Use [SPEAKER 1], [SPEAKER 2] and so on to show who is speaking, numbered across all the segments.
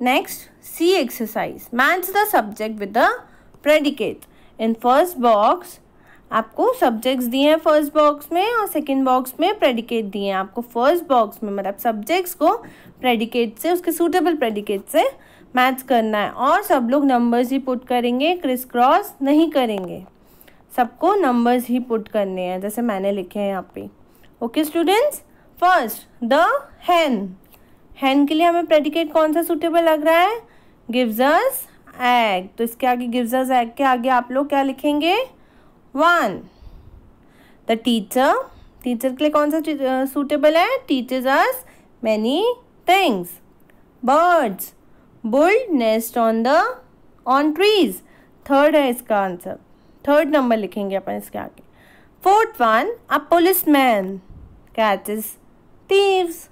[SPEAKER 1] Next, C exercise. Match the subject with the predicate. In first box, आपको subjects दिए हैं first box में और सेकंड बॉक्स में प्रेडिकेट दिए हैं आपको फर्स्ट बॉक्स में मतलब सब्जेक्ट्स को प्रेडिकेट से उसके सूटेबल प्रेडिकेट से मैच करना है और सब लोग नंबर्स ही पुट करेंगे क्रिस क्रॉस नहीं करेंगे सबको नंबर्स ही पुट करने हैं जैसे मैंने लिखे हैं यहाँ पे okay students first the hen hen के लिए हमें प्रेडिकेट कौन सा सूटेबल लग रहा है गिव्स एग तो इसके आगे गिव्स एग के आगे आप लोग क्या लिखेंगे वन द टीचर टीचर के लिए कौन सा सूटेबल है teachers as many things birds build nest on the on trees third है इसका आंसर थर्ड नंबर लिखेंगे अपन इसके आगे fourth one a policeman catches thieves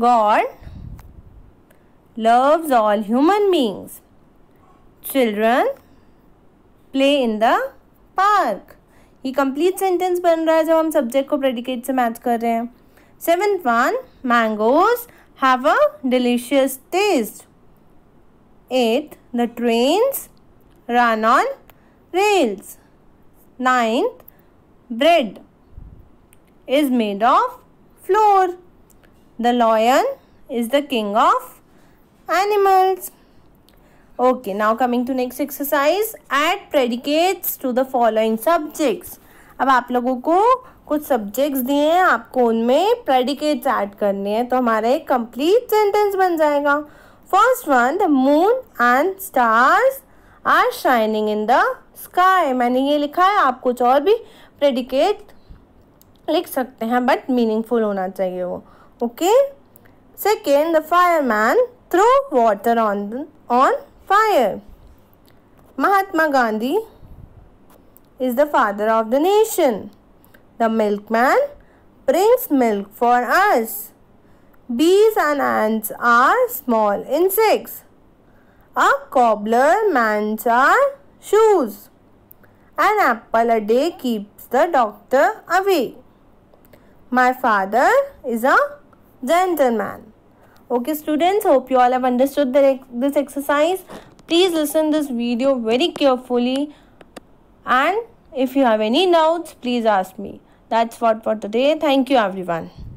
[SPEAKER 1] God loves all human beings. Children play in the park. He complete sentence बन रहा है जब हम subject को predicate से match कर रहे हैं. Seventh one, mangoes have a delicious taste. Eighth, the trains run on rails. Ninth, bread is made of flour. The lion is the king of animals. Okay, now coming to next exercise. Add predicates to the following subjects. अब आप लोगों को कुछ subjects दिए हैं आपको उनमें predicates add करने हैं तो हमारा एक कंप्लीट सेंटेंस बन जाएगा first one the moon and stars are shining in the sky मैंने ये लिखा है आप कुछ और भी प्रेडिकेट लिख सकते हैं बट मीनिंगफुल होना चाहिए वो okay second the fireman throw water on the, on fire mahatma gandhi is the father of the nation the milkman brings milk for us bees and ants are small insects a cobbler mends our shoes an apple a day keeps the doctor away my father is a gentleman. Okay students, hope you all have understood the, this exercise. Please listen this video very carefully and if you have any doubts, please ask me. That's what for today. Thank you everyone.